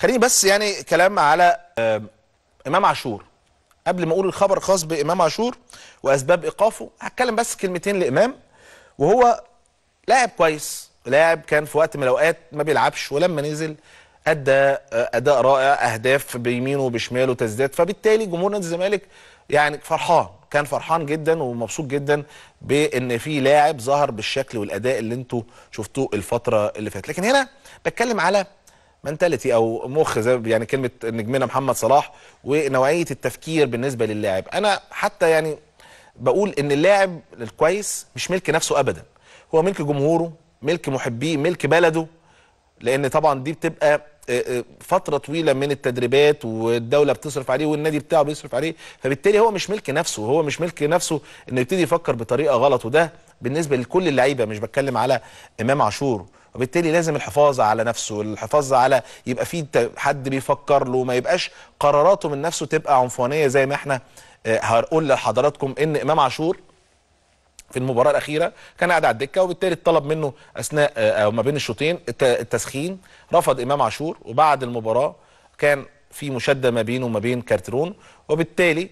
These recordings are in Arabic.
خليني بس يعني كلام على امام عاشور قبل ما اقول الخبر الخاص بامام عاشور واسباب ايقافه هتكلم بس كلمتين لامام وهو لاعب كويس لاعب كان في وقت من الاوقات ما بيلعبش ولما نزل ادى آه، اداء رائع اهداف بيمينه وبشماله تسديدات فبالتالي جمهور نادي الزمالك يعني فرحان كان فرحان جدا ومبسوط جدا بان في لاعب ظهر بالشكل والاداء اللي انتوا شفتوه الفتره اللي فاتت لكن هنا بتكلم على منتاليتي او مخ زي يعني كلمه نجمنا محمد صلاح ونوعيه التفكير بالنسبه للاعب انا حتى يعني بقول ان اللاعب الكويس مش ملك نفسه ابدا هو ملك جمهوره ملك محبيه ملك بلده لان طبعا دي بتبقى آه، آه، فتره طويله من التدريبات والدوله بتصرف عليه والنادي بتاعه بيصرف عليه فبالتالي هو مش ملك نفسه هو مش ملك نفسه انه يبتدي يفكر بطريقه غلط وده بالنسبه لكل اللعيبه مش بتكلم على امام عاشور وبالتالي لازم الحفاظ على نفسه الحفاظ على يبقى في حد بيفكر له ما يبقاش قراراته من نفسه تبقى عنفوانيه زي ما احنا هقول آه، لحضراتكم ان امام عاشور في المباراه الاخيره كان قاعد على الدكه وبالتالي اتطلب منه اثناء آه، او ما بين الشوطين التسخين رفض امام عاشور وبعد المباراه كان في مشاده ما بينه وما بين كارترون وبالتالي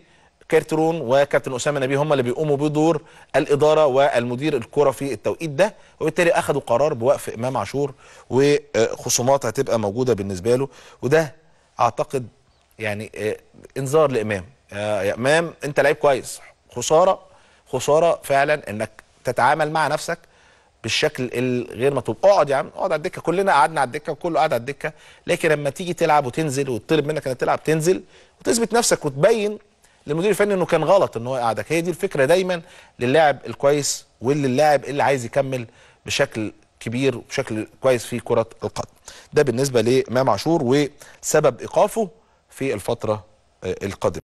كارترون وكابتن اسامه نبيه هم اللي بيقوموا بدور الاداره والمدير الكره في التوقيت ده وبالتالي اخذوا قرار بوقف امام عاشور وخصومات هتبقى موجوده بالنسبه له وده اعتقد يعني آه، انذار لامام آه، يا امام انت لعيب كويس خساره خساره فعلا انك تتعامل مع نفسك بالشكل الغير مطلوب اقعد يا عم اقعد على الدكه كلنا قعدنا على الدكه وكله قعد على الدكه لكن لما تيجي تلعب وتنزل وتطلب منك انك تلعب تنزل وتثبت نفسك وتبين للمدير الفني انه كان غلط ان هو يقعدك هي دي الفكره دايما للاعب الكويس اللاعب اللي عايز يكمل بشكل كبير وبشكل كويس في كره القدم ده بالنسبه لامام عاشور وسبب ايقافه في الفتره آه، القادمه